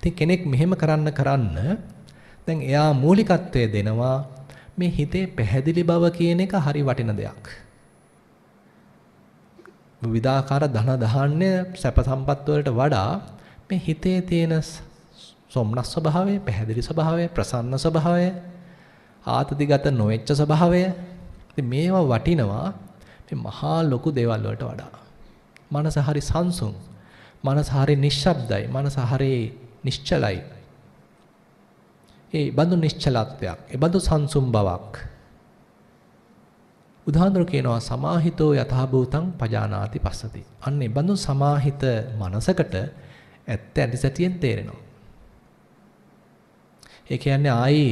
ඉතින් කෙනෙක් මෙහෙම කරන්න කරන්න දැන් එයා මූලිකත්වය දෙනවා මේ හිතේ පැහැදිලි බව කියන එක හරි වටින දෙයක්. විවිධාකාර ධන දහාන්‍ය සැප සම්පත් වලට වඩා මේ හිතේ තියෙන සොම්නස් ස්වභාවය, පැහැදිලි ස්වභාවය, ප්‍රසන්න ස්වභාවය, ආතතිගත නොවෙච්ච ස්වභාවය ඉතින් මේවා වටිනවා මේ මහා ලොකු දේවල් වලට වඩා. මනස හරි සංසුන්. මනස හරි නිශ්ශබ්දයි. මනස හරි නිශ්චලයි. ඒ බඳු නිශ්චලත්වයක්, ඒ බඳු සංසුම් බවක්. උදාහරණ කියනවා සමාහිතෝ යථාභූතං පජානාති පස්සති. අන්න ඒ බඳු සමාහිත මනසකට ඇත්ත ඇටිසැටියෙන් තේරෙනවා. ඒ කියන්නේ ආයි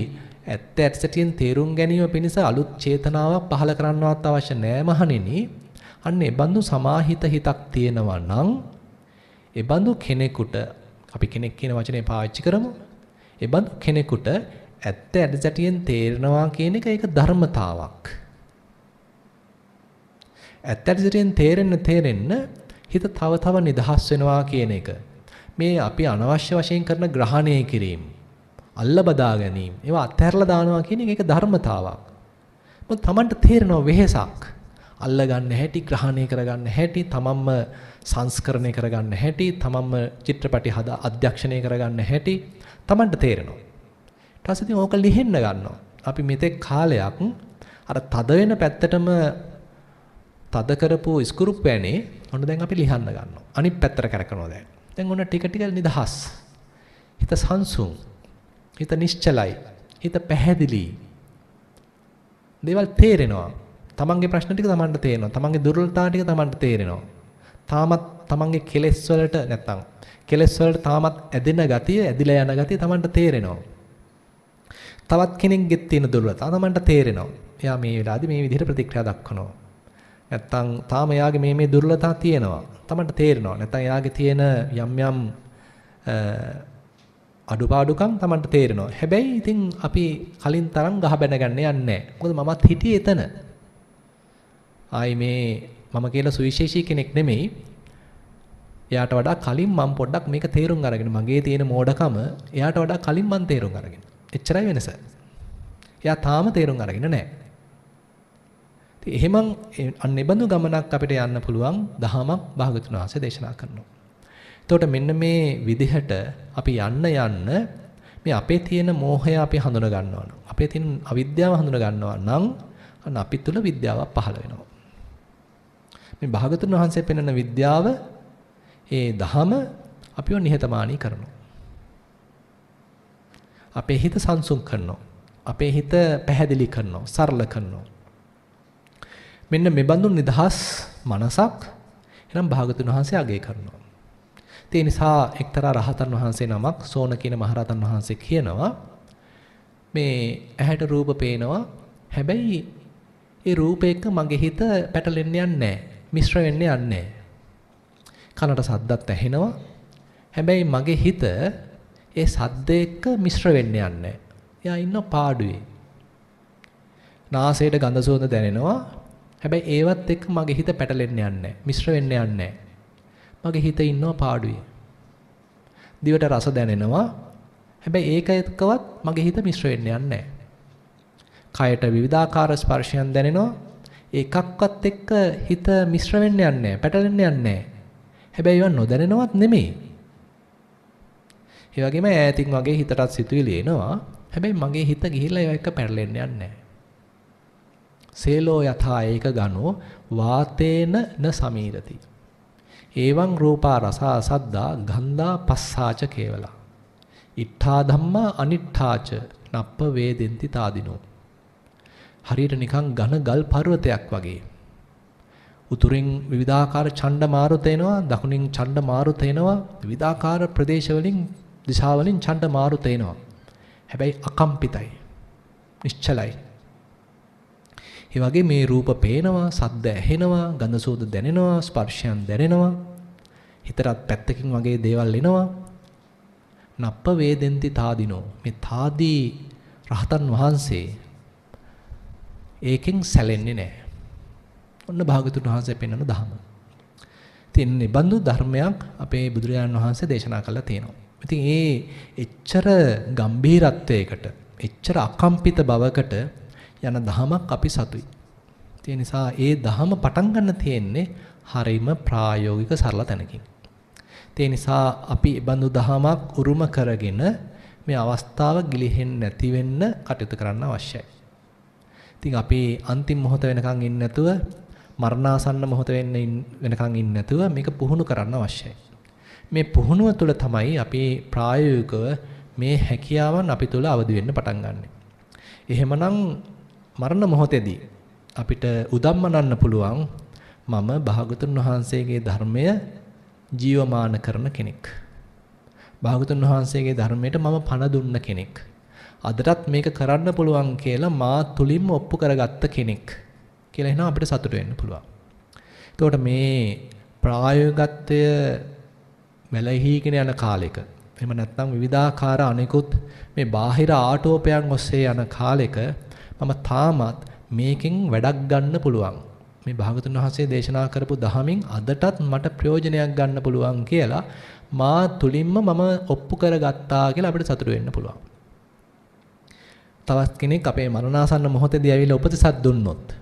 ඇත්ත ඇටිසැටියෙන් තේරුම් ගැනීම පිණිස අලුත් චේතනාවක් පහළ කරන්නවත් අවශ්‍ය නෑ මහණෙනි. අන්න ඒ බඳු සමාහිත හිතක් තියෙනවා නම් ඒ බඳු කෙනෙකුට අපි කෙනෙක් කියන වචනේ පාවිච්චි කරමු. ඒ බඳු කෙනෙකුට ඇත්ත ඇදසැටියෙන් තේරෙනවා කියන එක ඒක ධර්මතාවක්. ඇත්ත ඇදසැටියෙන් තේරෙන්න තේරෙන්න හිත තව තව නිදහස් වෙනවා කියන එක. මේ අපි අනවශ්‍ය වශයෙන් කරන ග්‍රහණය කිරීම, අල්ල බදා ගැනීම, ඒවා අත්හැරලා දානවා කියන එක ඒක ධර්මතාවක්. මොකද Tamanට තේරෙනවා වෙහසක්. අල්ල ගන්න හැටි, ග්‍රහණය කර ගන්න හැටි, තමන්ම සංස්කරණය කර ගන්න හැටි, තමන්ම චිත්‍රපටි හදා අධ්‍යක්ෂණය කර ගන්න හැටි තමන්ට තේරෙනවා. ඊට පස්සේ ඉතින් ඕක ලිහෙන්න ගන්නවා. අපි මෙතෙක් කාලයක් අර තද වෙන පැත්තටම තද කරපු ස්කුරුප් වැනේ ඔන්න දැන් අපි ලිහන්න ගන්නවා. අනිත් පැත්තට කරකනවා දැන්. දැන් ඔන්න ටික ටික නිදහස්. හිත සංසුන්. හිත නිශ්චලයි. හිත පැහැදිලි. දේවල් තේරෙනවා. තමන්ගේ ප්‍රශ්න ටික තමන්ට තේරෙනවා. තමන්ගේ දුර්වලතා ටික තමන්ට තේරෙනවා. තාමත් තමන්ගේ කෙලෙස් වලට නැත්තම් කෙලෙස් වලට තාමත් ඇදෙන ගතිය, ඇදිලා යන ගතිය තමන්ට තේරෙනවා. තවත් කෙනෙක්ගේ තියෙන දුර්වලතා තමන්ට තේරෙනවා. එයා මේ වෙලාවේදී මේ විදිහට ප්‍රතික්‍රියා දක්වනවා. නැත්තම් තාම එයාගේ මේ මේ දුර්වලතා තියෙනවා. තමන්ට තේරෙනවා. නැත්තම් එයාගේ තියෙන යම් යම් අඩුපාඩුකම් තමන්ට තේරෙනවා. හැබැයි ඉතින් අපි කලින් තරම් ගහ බැනගන්න යන්නේ නැහැ. මොකද මමත් හිටියේ එතන. ආයි මේ මම කියලා සුවිශේෂී කෙනෙක් නෙමෙයි. එයාට වඩා කලින් මම පොඩ්ඩක් මේක තේරුම් අරගෙන මගේ තියෙන මෝඩකම එයාට වඩා කලින් මම තේරුම් අරගෙන. එච්චරයි වෙනස. එයා තාම තේරුම් අරගෙන නැහැ. ඉතින් එහෙමනම් අනිබඳු ගමනක් අපිට යන්න පුළුවන් දහමක් භාගතුන් වහන්සේ දේශනා කරනවා. එතකොට මෙන්න මේ විදිහට අපි යන්න යන්න මේ අපේ තියෙන මෝහය අපි හඳුන ගන්නවා නම් අපේ තියෙන අවිද්‍යාව හඳුන ගන්නවා නම් අන්න අපි තුල විද්‍යාවක් පහළ වෙනවා. මේ භාගතුන් වහන්සේ පෙන්වන විද්‍යාව ඒ ධහම අපිව නිහතමානී කරනවා. අපේ හිත සංසුන් කරනවා. අපේ හිත පැහැදිලි කරනවා, සරල කරනවා. මෙන්න මේ බඳු නිදහස් මනසක් එනම් භාගතුන් වහන්සේ අගය කරනවා. ඒ නිසා එක්තරා රහතන් වහන්සේ නමක් සෝන කියන මහරතන් වහන්සේ කියනවා මේ ඇහැට රූප පේනවා හැබැයි ඒ රූපයක මගේ හිත පැටලෙන්න යන්නේ නැහැ. මිශ්‍ර වෙන්නේ නැහැ. කනට සද්දත් ඇහෙනවා. හැබැයි මගේ හිත ඒ සද්ද එක්ක මිශ්‍ර වෙන්න යන්නේ එයා ඉන්න පාඩුවේ. නාසයට ගඳ සුවඳ දැනෙනවා. හැබැයි ඒවත් එක්ක මගේ හිත පැටලෙන්න යන්නේ මිශ්‍ර වෙන්න යන්නේ මගේ හිත ඉන්නවා පාඩුවේ. දිවට රස දැනෙනවා. හැබැයි ඒක එක්කවත් මගේ හිත මිශ්‍ර වෙන්න යන්නේ කයට විවිධාකාර ස්පර්ශයන් දැනෙනවා. එකක්වත් එක්ක හිත මිශ්‍ර වෙන්න යන්නේ නැහැ, පැටලෙන්න යන්නේ නැහැ. හැබැයි ඒවා නොදැනෙනවත් නෙමෙයි. ඒ වගේම ඈතින් වගේ හිතටත් සිතුවිලි එනවා. හැබැයි මගේ හිත ගිහිල්ලා ඒවා එක්ක පැටලෙන්න යන්නේ නැහැ. සේලෝ යථා ඒක ගනෝ වාතේන න සමීරති. එවං රූපා රසා සද්දා ගන්ධා පස්සාච කේවලා. ඉත්තා ධම්මා අනිත්තාච නප්ප වේදෙන්ති තාදිනෝ හරියට නිකන් ඝන ගල් පර්වතයක් වගේ. උතුරෙන් විවිධාකාර ඡණ්ඩ මාරුත එනවා, දකුණින් ඡණ්ඩ මාරුත එනවා, විවිධාකාර ප්‍රදේශවලින් දිශාවලින් ඡණ්ඩ මාරුත එනවා. හැබැයි අකම්පිතයි. නිශ්චලයි. ඒ වගේ මේ රූප පේනවා, සද්ද ඇහෙනවා, ගඳ සුවඳ දැනෙනවා, ස්පර්ශයන් දැනෙනවා. හිතරත් පැත්තකින් වගේ දේවල් එනවා. නප්ප වේදෙන්ති තාදිනෝ මේ තාදී රහතන් වහන්සේ ඒකෙන් සැලෙන්නේ නැහැ. ඔන්න භාගතුන් වහන්සේ පෙන්වන ධර්ම. ඉතින් නිබඳු ධර්මයක් අපේ බුදුරජාණන් වහන්සේ දේශනා කළා තියෙනවා. ඉතින් ඒ එච්චර ගම්භීරත්වයකට, එච්චර අකම්පිත බවකට යන ධමයක් අපි සතුයි. ඒ නිසා ඒ ධම පටන් ගන්න තියෙන්නේ හරීම ප්‍රායෝගික සරල තැනකින්. ඒ නිසා අපි බඳු දහමක් උරුම කරගෙන මේ අවස්ථාව ගිලිහෙන්නේ නැති වෙන්න කටයුතු කරන්න අවශ්‍යයි. ඉතින් අපි අන්තිම මොහොත වෙනකන් ඉන්නේ නැතුව මරණාසන්න මොහොත වෙන්න වෙනකන් ඉන්නේ නැතුව මේක පුහුණු කරන්න අවශ්‍යයි. මේ පුහුණුව තුළ තමයි අපි ප්‍රායෝගිකව මේ හැකියාවන් අපි තුළ අවදි වෙන්න පටන් ගන්නෙ. එහෙමනම් මරණ මොහොතේදී අපිට උදම්මනන්න පුළුවන් මම භාගතුන් වහන්සේගේ ධර්මය ජීවමාන කරන කෙනෙක්. භාගතුන් වහන්සේගේ ධර්මයට මම පණ දුන්න කෙනෙක්. අදටත් මේක කරන්න පුළුවන් කියලා මා තුලින්ම ඔප්පු කරගත්ත කෙනෙක් කියලා එහෙනම් අපිට සතුට වෙන්න පුළුවන්. එතකොට මේ ප්‍රායෝගිකත්වය මෙලෙහිගෙන යන කාලෙක එහෙම නැත්නම් විවිධාකාර අනෙකුත් මේ බාහිර ආටෝපයන් ඔස්සේ යන කාලෙක මම තාමත් මේකෙන් වැඩක් ගන්න පුළුවන්. මේ භාගතුන් වහන්සේ දේශනා කරපු දහමින් අදටත් මට ප්‍රයෝජනයක් ගන්න පුළුවන් කියලා මා තුලින්ම මම ඔප්පු කරගත්තා කියලා අපිට සතුටු වෙන්න පුළුවන්. තවත් කෙනෙක් අපේ මරණාසන්න මොහොතේදී ඇවිල්ලා උපතිසත් දුන්නොත්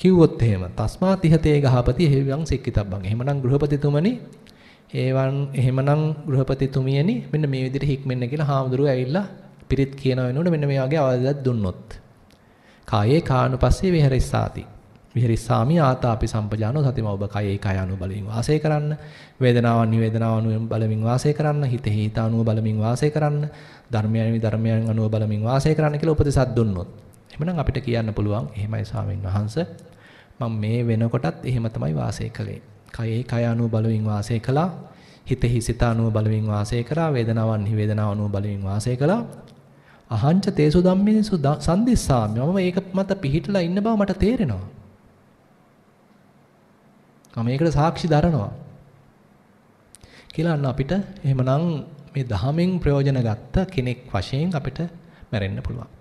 කිව්වොත් එහෙම තස්මා තිහතේ ගහපති හේවං සික්කිතබ්බං එහෙමනම් ගෘහපතිතුමනි ඒවන් එහෙමනම් ගෘහපතිතුමියනි මෙන්න මේ විදිහට හික්මෙන්න කියලා හාමුදුරුවෝ ඇවිල්ලා පිරිත් කියන වෙනකොට මෙන්න මේ වගේ අවවාදයක් දුන්නොත් කායේ කානුපස්සේ විහෙරෙස්සාති විහෙරිස්සාමි ආතාපි සම්පජානෝ සතිම ඔබ කය ඒ කය අනුව බලමින් වාසය කරන්න වේදනාවන් නිවේදනාවන් අනුව බලමින් වාසය කරන්න හිත හේත අනුව බලමින් වාසය කරන්න ධර්මයන් ධර්මයන් අනුව බලමින් වාසය කරන්න කියලා උපදෙසක් දුන්නොත් එහෙමනම් අපිට කියන්න පුළුවන් එහෙමයි ස්වාමීන් වහන්ස මම මේ වෙනකොටත් එහෙම තමයි වාසය කළේ කයේ කය අනුව බලමින් වාසය කළා හිතෙහි සිත අනුව බලමින් වාසය කරා වේදනාවන් නිවේදනාව අනුව බලමින් වාසය කළා අහංච තේසු ධම්මිනසු සම්දිස්සාමි මම මේක මත පිහිටලා ඉන්න බව මට තේරෙනවා මම ඒකට සාක්ෂි දරනවා කියලා අන්න අපිට එහෙමනම් මේ දහමෙන් ප්‍රයෝජන ගත්ත කෙනෙක් වශයෙන් අපිට මැරෙන්න පුළුවන්.